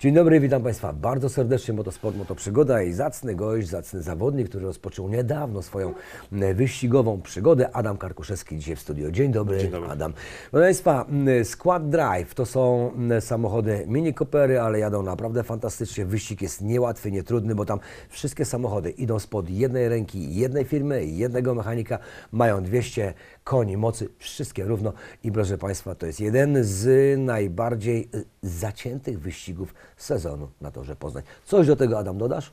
Dzień dobry, witam Państwa bardzo serdecznie. Motosport, motoprzygoda i zacny gość, zacny zawodnik, który rozpoczął niedawno swoją wyścigową przygodę. Adam Karkuszewski dzisiaj w studio. Dzień dobry, Dzień dobry. Adam. Proszę Państwa, Squad Drive to są mm, samochody mini kopery, ale jadą naprawdę fantastycznie. Wyścig jest niełatwy, nietrudny, bo tam wszystkie samochody idą spod jednej ręki, jednej firmy, jednego mechanika. Mają 200 koni mocy, wszystkie równo. I proszę Państwa, to jest jeden z najbardziej y, zaciętych wyścigów sezonu na torze Poznań. Coś do tego, Adam, dodasz?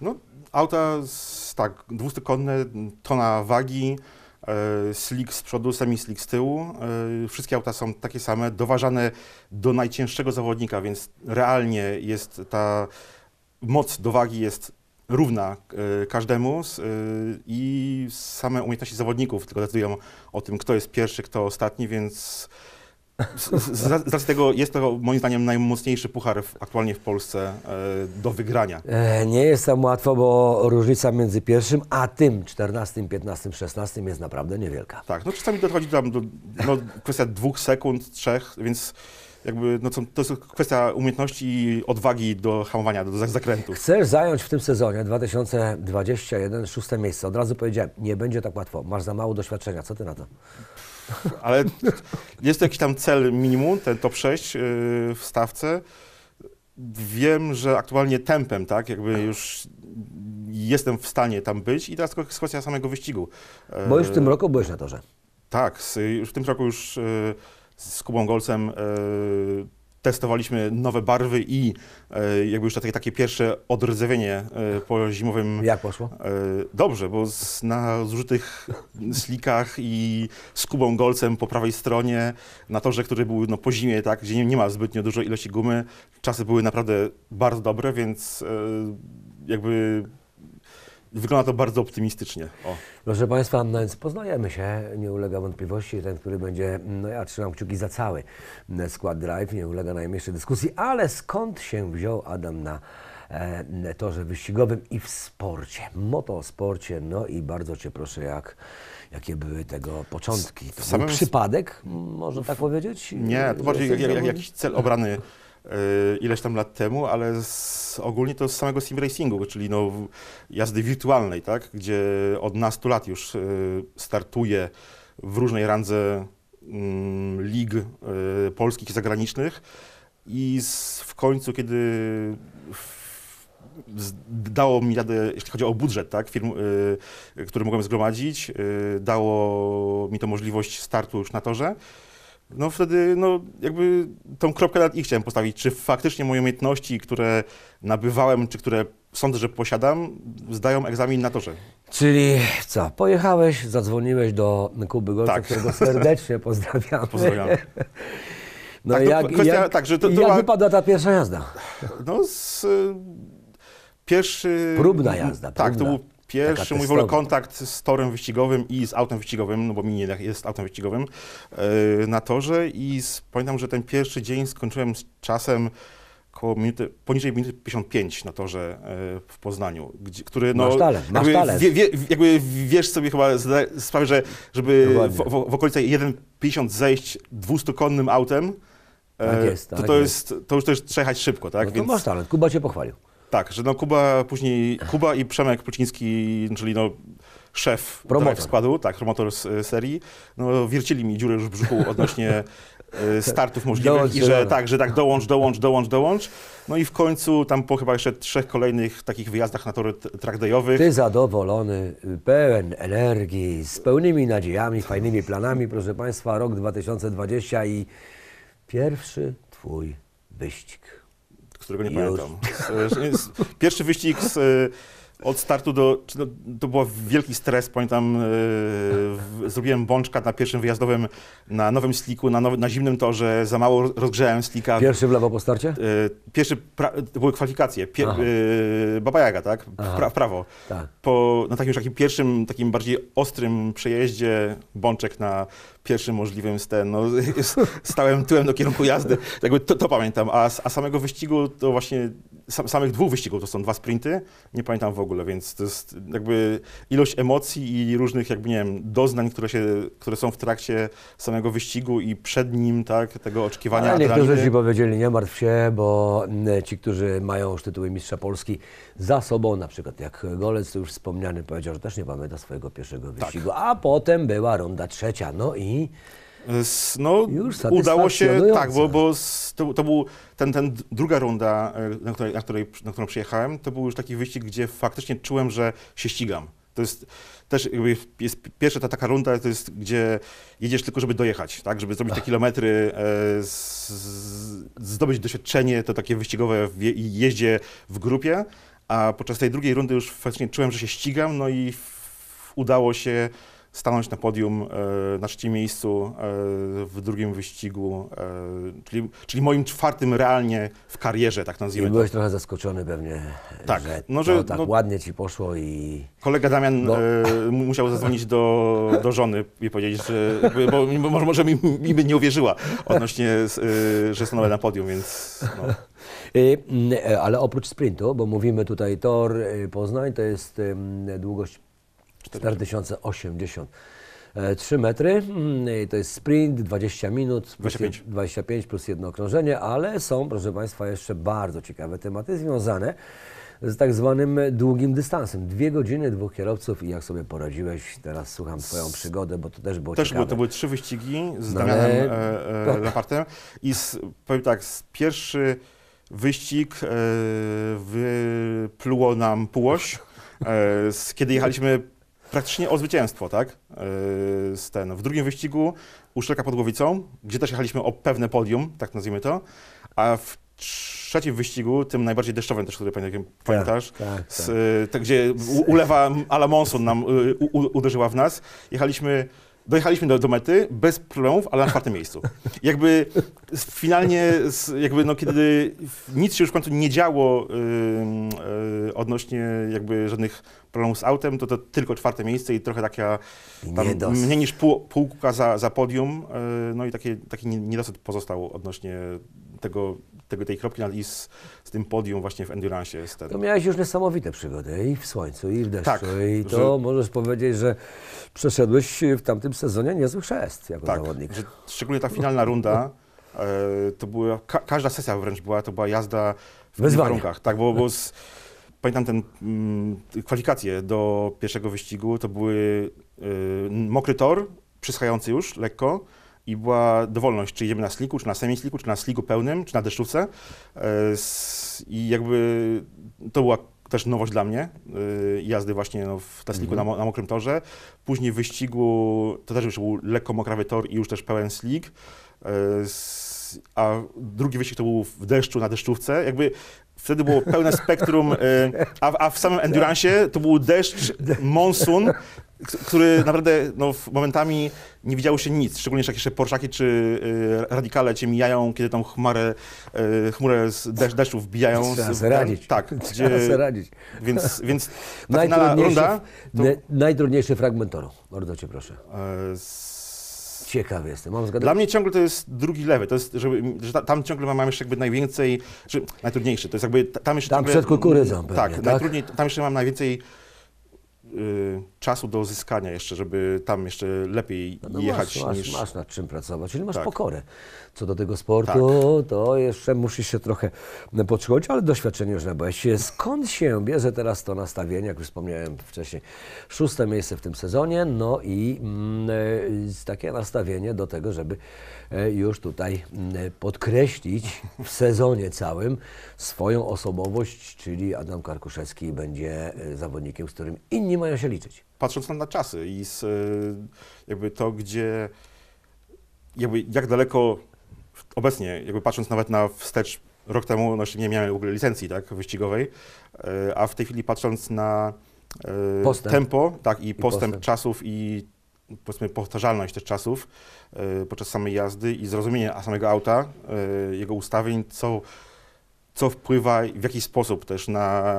No, auta z, tak, dwustykonne, tona wagi, e, slick z przodu, semi-slick z tyłu. E, wszystkie auta są takie same, doważane do najcięższego zawodnika, więc realnie jest ta moc do wagi jest równa e, każdemu z, e, i same umiejętności zawodników tylko decydują o tym, kto jest pierwszy, kto ostatni, więc z, racji tego jest to moim zdaniem najmocniejszy puchar w, aktualnie w Polsce e, do wygrania. E, nie jest tam łatwo, bo różnica między pierwszym a tym 14, 15, 16 jest naprawdę niewielka. Tak, no czasami dochodzi tam do no, kwestia dwóch sekund, trzech, więc jakby, no to, to jest kwestia umiejętności i odwagi do hamowania, do zakrętu. Chcesz zająć w tym sezonie 2021 szóste miejsce. Od razu powiedziałem, nie będzie tak łatwo, masz za mało doświadczenia, co ty na to? Ale jest to jakiś tam cel minimum, ten top 6 yy, w stawce. Wiem, że aktualnie tempem, tak, jakby już jestem w stanie tam być i teraz tylko kwestia samego wyścigu. Bo już w tym yy, roku byłeś na torze. Tak, w tym roku już yy, z Kubą Golcem e, testowaliśmy nowe barwy i e, jakby już takie, takie pierwsze odrdzewienie e, po zimowym... Jak poszło? E, dobrze, bo z, na zużytych slikach i z Kubą Golcem po prawej stronie, na torze, który był no, po zimie, tak, gdzie nie, nie ma zbytnio dużo ilości gumy, czasy były naprawdę bardzo dobre, więc e, jakby Wygląda to bardzo optymistycznie. O. Proszę Państwa, no więc poznajemy się, nie ulega wątpliwości. Ten, który będzie, no ja trzymam kciuki za cały mm, skład drive, nie ulega najmniejszej dyskusji, ale skąd się wziął Adam na e, torze wyścigowym i w sporcie, motosporcie, no i bardzo Cię proszę, jak, jakie były tego początki. To samym... przypadek, można tak powiedzieć? Nie, to bardziej jak, jak, jakiś cel obrany Y, ileś tam lat temu, ale z, ogólnie to z samego sim racingu, czyli no, jazdy wirtualnej, tak? gdzie od nastu lat już y, startuje w różnej randze mm, lig y, polskich i zagranicznych i z, w końcu, kiedy dało mi radę, jeśli chodzi o budżet tak, firm, y, który mogłem zgromadzić, y, dało mi to możliwość startu już na torze no wtedy no, jakby tą kropkę nad i chciałem postawić. Czy faktycznie moje umiejętności, które nabywałem, czy które sądzę, że posiadam, zdają egzamin na torze. Czyli co, pojechałeś, zadzwoniłeś do Kuby Golca, tak. którego serdecznie pozdrawiamy. Pozdrawiam. No tak, jak, kwestia, jak, tak, że to, to jak ma... wypadła ta pierwsza jazda? No z... Y, pierwszy... Próbna jazda. Próbna. Tak, to był Pierwszy mój w ogóle kontakt z torem wyścigowym i z autem wyścigowym, no bo mi nie jest autem wyścigowym, yy, na torze i z, pamiętam, że ten pierwszy dzień skończyłem z czasem koło minuty, poniżej minuty 55 na torze yy, w Poznaniu, gdzie, który no, masz talent, masz jakby, wie, wie, jakby wiesz sobie chyba sprawę, że żeby w, w, w okolice 1,50 zejść 200-konnym autem, tak e, jest, tak to, to, jest, to już też trzechać szybko, tak? No to Więc... masz talent, Kuba cię pochwalił. Tak, że no Kuba później, Kuba i Przemek Puciński, czyli no szef promotor. składu, tak, promotor z serii, no wiercili mi dziurę już w brzuchu odnośnie e, startów możliwych dołącz, i że tak, że tak dołącz, dołącz, dołącz, dołącz. No i w końcu tam po chyba jeszcze trzech kolejnych takich wyjazdach na tory trackdayowych. Ty zadowolony, pełen energii, z pełnymi nadziejami, fajnymi planami. Proszę Państwa, rok 2020 i pierwszy Twój wyścig którego nie Już. pamiętam. Pierwszy wyścig z, e, od startu do. No, to był wielki stres, pamiętam. E, zrobiłem bączka na pierwszym wyjazdowym na nowym sliku, na, now, na zimnym torze. Za mało rozgrzałem slika. Pierwszy w lewo po starcie? E, pierwszy. Pra- to były kwalifikacje. Pier, Baba Jaga, tak? W, pra- w prawo. Tak. Po, na takim już takim pierwszym, takim bardziej ostrym przejeździe bączek na pierwszym możliwym ten, no, stałem tyłem do kierunku jazdy. Jakby to, to pamiętam, a, a samego wyścigu to właśnie samych dwóch wyścigów, to są dwa sprinty, nie pamiętam w ogóle, więc to jest jakby ilość emocji i różnych jakby, nie wiem, doznań, które, się, które są w trakcie samego wyścigu i przed nim, tak, tego oczekiwania. Ale niektórzy ci powiedzieli, nie martw się, bo mm, ci, którzy mają już tytuły mistrza Polski za sobą, na przykład jak Golec, już wspomniany, powiedział, że też nie pamięta swojego pierwszego tak. wyścigu, tak. a potem była runda trzecia, no i Y, no, udało się, tak, bo, bo to, to, był ten, ten druga runda, e, na, której, na, której, na którą przyjechałem, to był już taki wyścig, gdzie faktycznie czułem, że się ścigam. To jest też jakby jest pierwsza ta taka runda, to jest, gdzie jedziesz tylko, żeby dojechać, tak? Żeby zrobić te kilometry, e, z, z, zdobyć doświadczenie, to takie wyścigowe w je, jeździe w grupie, a podczas tej drugiej rundy już faktycznie czułem, że się ścigam, no i f, udało się stanąć na podium e, na trzecim miejscu e, w drugim wyścigu, e, czyli, czyli moim czwartym realnie w karierze, tak nazwijmy. I byłeś trochę zaskoczony pewnie, tak, że, no, że tak no, ładnie ci poszło i... Kolega Damian no. musiał zadzwonić do, do żony i powiedzieć, że, bo, bo może mi, mi by nie uwierzyła odnośnie, że stanąłem na podium, więc... No. Ale oprócz sprintu, bo mówimy tutaj tor Poznań, to jest długość 4080 3 e, metry. Mm, to jest sprint, 20 minut, plus 25. 25 plus jedno okrążenie, ale są, proszę Państwa, jeszcze bardzo ciekawe tematy związane z tak zwanym długim dystansem. Dwie godziny, dwóch kierowców i jak sobie poradziłeś, teraz słucham Twoją przygodę, bo to też było też ciekawe. Było, to były trzy wyścigi z no, Damianem e, e, Lapartem i z, powiem tak, z pierwszy wyścig e, wypluło nam półoś, e, z, kiedy jechaliśmy praktycznie o zwycięstwo, tak? Yy, ten. W drugim wyścigu Uszczelka pod Głowicą, gdzie też jechaliśmy o pewne podium, tak nazwijmy to, a w trzecim wyścigu, tym najbardziej deszczowym też, który pamiętasz, tak, tak, tak, z, y, tak. gdzie ulewa ala monsun nam y, u, uderzyła w nas, jechaliśmy dojechaliśmy do, do mety bez problemów, ale na czwartym miejscu. Jakby finalnie, jakby no, kiedy nic się już w końcu nie działo yy, yy, odnośnie jakby żadnych problemów z autem, to to tylko czwarte miejsce i trochę taka tam, mniej niż pół, półka za, za podium. Yy, no i taki, taki niedosyt pozostał odnośnie tego tego, tej kropki nad i z, z, tym podium właśnie w endurance To miałeś już niesamowite przygody i w słońcu, i w deszczu. Tak, I to że... możesz powiedzieć, że przeszedłeś w tamtym sezonie niezły chrzest jako tak, zawodnik. Że, szczególnie ta finalna runda, e, to była, ka każda sesja wręcz była, to była jazda w Wyzwania. warunkach. Tak, bo, bo z, pamiętam ten, mm, kwalifikacje do pierwszego wyścigu, to były y, mokry tor, przyschający już lekko, i była dowolność, czy jedziemy na sliku, czy na semi-sliku, czy na sliku pełnym, czy na deszczówce. E, I jakby to była też nowość dla mnie, e, jazdy właśnie no, w mm -hmm. na, mhm. na, mokrym torze. Później w wyścigu to też już był lekko mokrawy tor i już też pełen slik. E, a drugi wyścig to był w deszczu, na deszczówce. Jakby wtedy było pełne spektrum, e, a, w, a w samym endurance to był deszcz, monsun, który naprawdę no, momentami nie widziało się nic, szczególnie jak jeszcze Porszaki czy y, Radikale cię mijają, kiedy tą chmarę, y, e, chmurę z deszczu wbijają. Trzeba sobie radzić. Tak. Gdzie, Trzeba radzić. Więc, więc ta najtrudniejszy, runda... To... najtrudniejszy fragment toru, bardzo cię proszę. Y, Ciekawy jestem, mam Dla mnie ciągle to jest drugi lewy, to jest, żeby, że tam ciągle mam jeszcze jakby najwięcej, że, najtrudniejszy, to jest jakby, tam jeszcze Tam ciągle, przed kukurydzą pewnie, tak? tak? Najtrudniej, tam jeszcze mam najwięcej Y, czasu do uzyskania jeszcze, żeby tam jeszcze lepiej no, no jechać masz, masz, niż... Masz nad czym pracować, czyli masz tak. pokorę. Co do tego sportu, tak. to jeszcze musisz się trochę podszkolić, ale doświadczenie już nabyłeś. Skąd się bierze teraz to nastawienie, jak już wspomniałem wcześniej, szóste miejsce w tym sezonie, no i mm, y, takie nastawienie do tego, żeby y, już tutaj podkreślić w sezonie całym swoją osobowość, czyli Adam Karkuszewski będzie zawodnikiem, z którym inni mają się liczyć. Patrząc na czasy i z, e, jakby to, gdzie, jakby jak daleko obecnie, jakby patrząc nawet na wstecz rok temu, no nie miałem w ogóle licencji tak, wyścigowej, e, a w tej chwili patrząc na e, postęp. tempo tak, i, I postęp, postęp czasów i powiedzmy powtarzalność też czasów podczas samej jazdy i zrozumienie samego auta, jego ustawień, co co wpływa w jaki sposób też na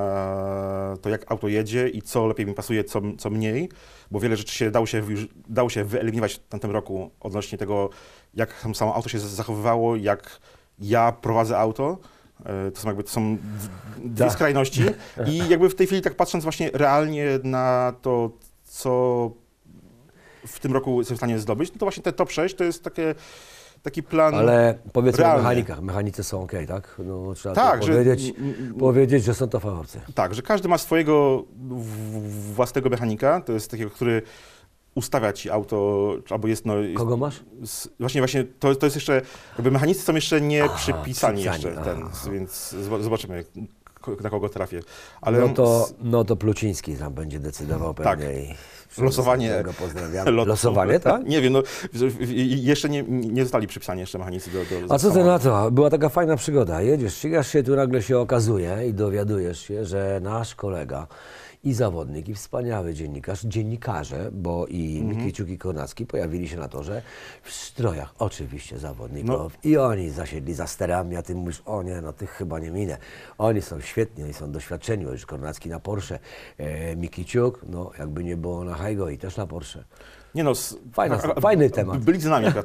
to, jak auto jedzie i co lepiej mi pasuje, co, co mniej, bo wiele rzeczy się dało się, już, dało się wyeliminować w tamtym roku odnośnie tego, jak samo auto się zachowywało, jak ja prowadzę auto. E, to są jakby to są dwie da. Tak. skrajności. I jakby w tej chwili tak patrząc właśnie realnie na to, co w tym roku jestem w stanie zdobyć, no to właśnie te top 6 to jest takie taki plan. Ale powiedzmy realny. o mechanikach. Mechanicy są ok, tak? No, no, trzeba tak, że, powiedzieć, powiedzieć, że są to fachowcy. Tak, że każdy ma swojego własnego mechanika, to jest takiego, który ustawia ci auto, albo jest no... Kogo masz? Z, właśnie, właśnie, to, to jest jeszcze, jakby mechanicy są jeszcze nie aha, przypisani, przypisani jeszcze, ten, więc zobaczymy, na kogo trafię. Ale no, to, no to Pluciński tam będzie decydował tak. pewnie. Tak. Losowanie. Losowanie, tak? tak? nie wiem, no, jeszcze nie, nie zostali przypisani jeszcze mechanicy do, do A co ty na to? Była taka fajna przygoda. Jedziesz, ścigasz się, tu nagle się okazuje i dowiadujesz się, że nasz kolega i zawodnik, i wspaniały dziennikarz, dziennikarze, bo i mhm. i Konacki pojawili się na torze w strojach oczywiście zawodników no. i oni zasiedli za sterami, a ty mówisz, o nie, no tych chyba nie minę. Oni są świetni, oni są doświadczeni, już Kornacki na Porsche, e, Mikiciuk, no jakby nie było na Machajgo i też na Porsche. Nie no, Fajna, a, fajny temat. Byli z nami,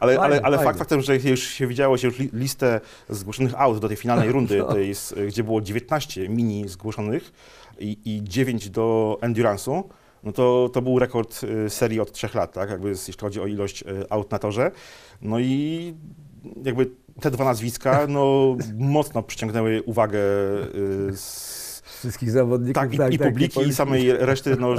ale, ale, ale fakt faktem, że już się widziało się już listę zgłoszonych aut do tej finalnej rundy, no. tej, e, gdzie było 19 mini zgłoszonych i, i 9 do Endurance'u, no to, to był rekord e, serii od 3 lat, tak, jakby jeśli chodzi o ilość e, aut na torze. No i jakby te dwa nazwiska no, mocno przyciągnęły uwagę z wszystkich zawodników. Tak, i, tak, i tak, publiki, i, samej reszty. No, y,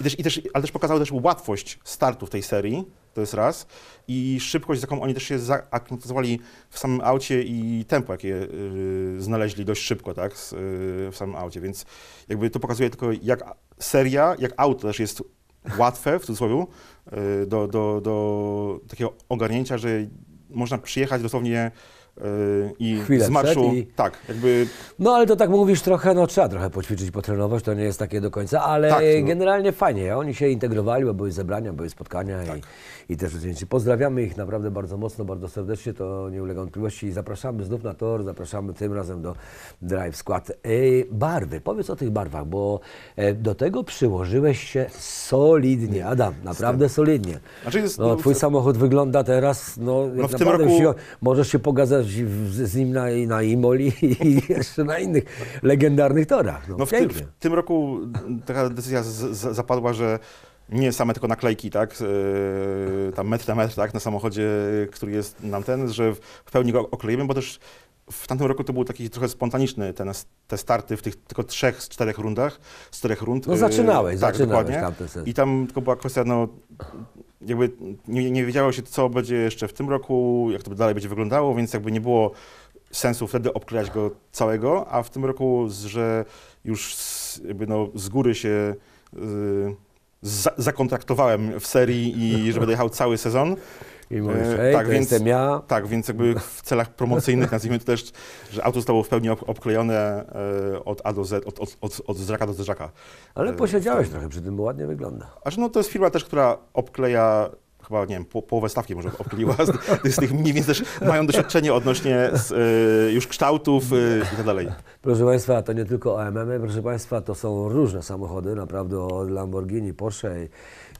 i też, i też, ale też pokazały też łatwość startu w tej serii, to jest raz, i szybkość, z jaką oni też się zaaklimatyzowali w samym aucie i tempo, jakie y, znaleźli dość szybko tak, z, y, w samym aucie, więc jakby to pokazuje tylko jak seria, jak auto też jest łatwe, w cudzysłowie, y, do, do, do takiego ogarnięcia, że można przyjechać dosłownie i Chwilę z marszu. I... Tak, jakby... No ale to tak mówisz trochę, no trzeba trochę poćwiczyć, potrenować, to nie jest takie do końca, ale tak, no. generalnie fajnie. Oni się integrowali, bo były zebrania, były spotkania tak. i, i też zdjęcie. Pozdrawiamy ich naprawdę bardzo mocno, bardzo serdecznie, to nie ulega wątpliwości i zapraszamy znów na tor, zapraszamy tym razem do Drive Squad. E, barwy, powiedz o tych barwach, bo e, do tego przyłożyłeś się solidnie, Adam, naprawdę solidnie. Znaczy jest, no, twój no, samochód wygląda teraz, no, no w tym roku... Się, możesz się pogadać z nim na, na Imoli i jeszcze na innych legendarnych torach. No, no w, w, tym roku taka decyzja z, z, zapadła, że nie same tylko naklejki, tak, yy, tam metr na metr, tak, na samochodzie, który jest nam ten, że w pełni go oklejemy, bo też w tamtym roku to był taki trochę spontaniczny te starty w tych tylko trzech, z czterech rundach, z czterech rund. No e, zaczynałeś, yy, tak, zaczynałeś dokładnie. I tam tylko była kwestia no, jakby nie, nie wiedziało się, co będzie jeszcze w tym roku, jak to dalej będzie wyglądało, więc jakby nie było sensu wtedy obklejać go całego, a w tym roku, że już z, jakby no, z góry się yy, za, zakontraktowałem w serii i że będę jechał cały sezon, i mówisz, e, ej, tak, więc, jestem ja. Tak, więc jakby w celach promocyjnych, nazwijmy to też, że auto zostało w pełni obklejone e, od A do Z, od, od, od, od zraka do zrzaka. Ale e, posiedziałeś tak. trochę przy tym, bo ładnie wygląda. Aż no to jest firma też, która obkleja chyba, nie wiem, po, połowę stawki może obkleiła z, z tych mini, też mają doświadczenie odnośnie z, już kształtów i tak dalej. Proszę Państwa, to nie tylko AMM, proszę Państwa, to są różne samochody, naprawdę od Lamborghini, Porsche i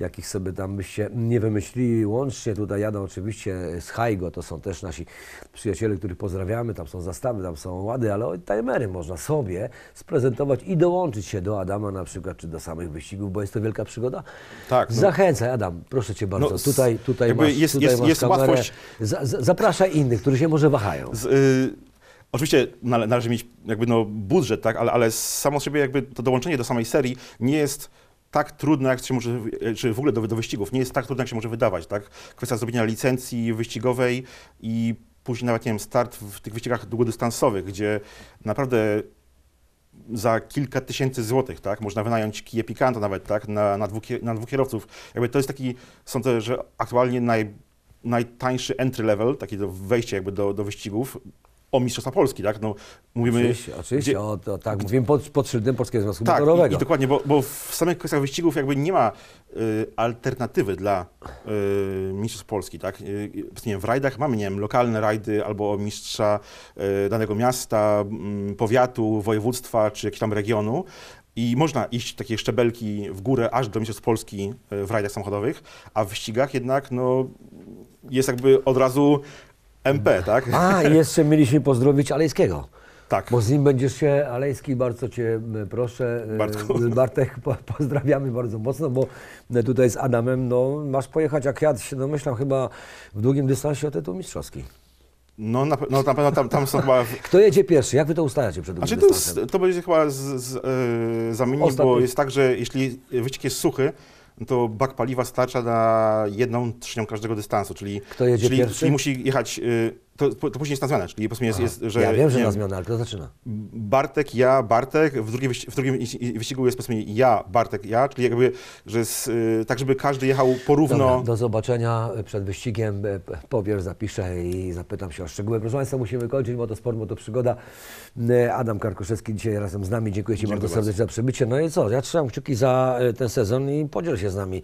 jakich sobie tam byście nie wymyślili. Łącznie tutaj jadą oczywiście z Hajgo, to są też nasi przyjaciele, których pozdrawiamy, tam są zastawy, tam są łady, ale timery można sobie sprezentować i dołączyć się do Adama na przykład, czy do samych wyścigów, bo jest to wielka przygoda. Tak. No. Zachęcaj Adam, proszę Cię no, bardzo, no, tutaj, tutaj masz, jest, tutaj jest, masz jest kamerę. łatwość. Za, zapraszaj innych, którzy się może wahają. Z, y Oczywiście należy mieć jakby no budżet, tak, ale, ale samo sobie jakby to dołączenie do samej serii nie jest tak trudno, jak się może, czy w ogóle do, do wyścigów, nie jest tak trudno, jak się może wydawać, tak? Kwestia zrobienia licencji wyścigowej i później nawet, nie wiem, start w tych wyścigach długodystansowych, gdzie naprawdę za kilka tysięcy złotych, tak? Można wynająć kije Picanto nawet, tak? Na, na, dwóch, na dwóch kierowców. Jakby to jest taki, sądzę, że aktualnie naj, najtańszy entry level, takie wejście jakby do, do wyścigów, o Mistrzostwa Polski, tak? No, mówimy, oczywiście, oczywiście. Gdzie, o, to, tak, mówimy pod, pod szyldem Polskiego Związku tak, Motorowego. I, i dokładnie, bo, bo, w samych kwestiach wyścigów jakby nie ma y, alternatywy dla y, mistrzostw Polski, tak? Y, y nie wiem, w rajdach mamy, nie wiem, lokalne rajdy albo mistrza y, danego miasta, mm, powiatu, województwa czy jakiegoś tam regionu, i można iść takie szczebelki w górę aż do Mistrzostw Polski y, w rajdach samochodowych, a w wyścigach jednak no, jest jakby od razu MP, tak? A, jeszcze mieliśmy pozdrowić Alejskiego. Tak. Bo z nim będziesz się, Alejski, bardzo Cię proszę. E, Bartku. Bartek, po, pozdrawiamy bardzo mocno, bo e, tutaj z Adamem no, masz pojechać, jak ja się domyślam, no, chyba w długim dystansie o tytuł mistrzowski. No na, no, na pewno tam, tam są chyba... Kto jedzie pierwszy? Jak Wy to ustalacie przed znaczy, to, dystansem? to będzie chyba z, z, yy, e, zamienić, bo jest tak, że jeśli wyścig jest suchy, no to bak paliwa starcza na jedną trzecią każdego dystansu, czyli, Kto jedzie czyli, czyli musi jechać y, to, to, później jest na zmianę, czyli po prostu jest, jest, że... Ja wiem, że nie, na zmianę, ale kto zaczyna? Bartek, ja, Bartek, w drugim, w drugim wyścigu jest po prostu ja, Bartek, ja, czyli jakby, że jest, y, tak, żeby każdy jechał porówno... Dobra, do zobaczenia przed wyścigiem, e, powiesz, zapiszę i zapytam się o szczegóły. Proszę Państwa, musimy kończyć, bo to sport, bo to przygoda. E, Adam Karkoszewski dzisiaj razem z nami, dziękuję Ci bardzo serdecznie za przybycie. No i co, ja trzymam kciuki za e, ten sezon i podziel się z nami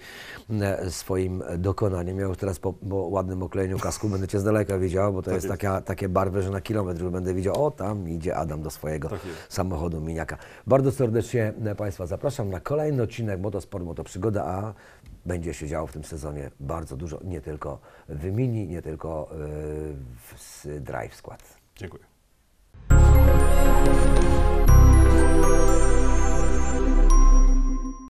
swoim dokonaniem. Ja już teraz po, po ładnym oklejeniu kasku będę Cię z daleka widział, bo to jest taka, takie barwy, że na kilometr już będę widział, o tam idzie Adam do swojego tak samochodu miniaka. Bardzo serdecznie e, Państwa zapraszam na kolejny odcinek Motosport, Motoprzygoda, a będzie się działo w tym sezonie bardzo dużo, nie tylko w Mini, nie tylko e, w Drive skład. Dziękuję.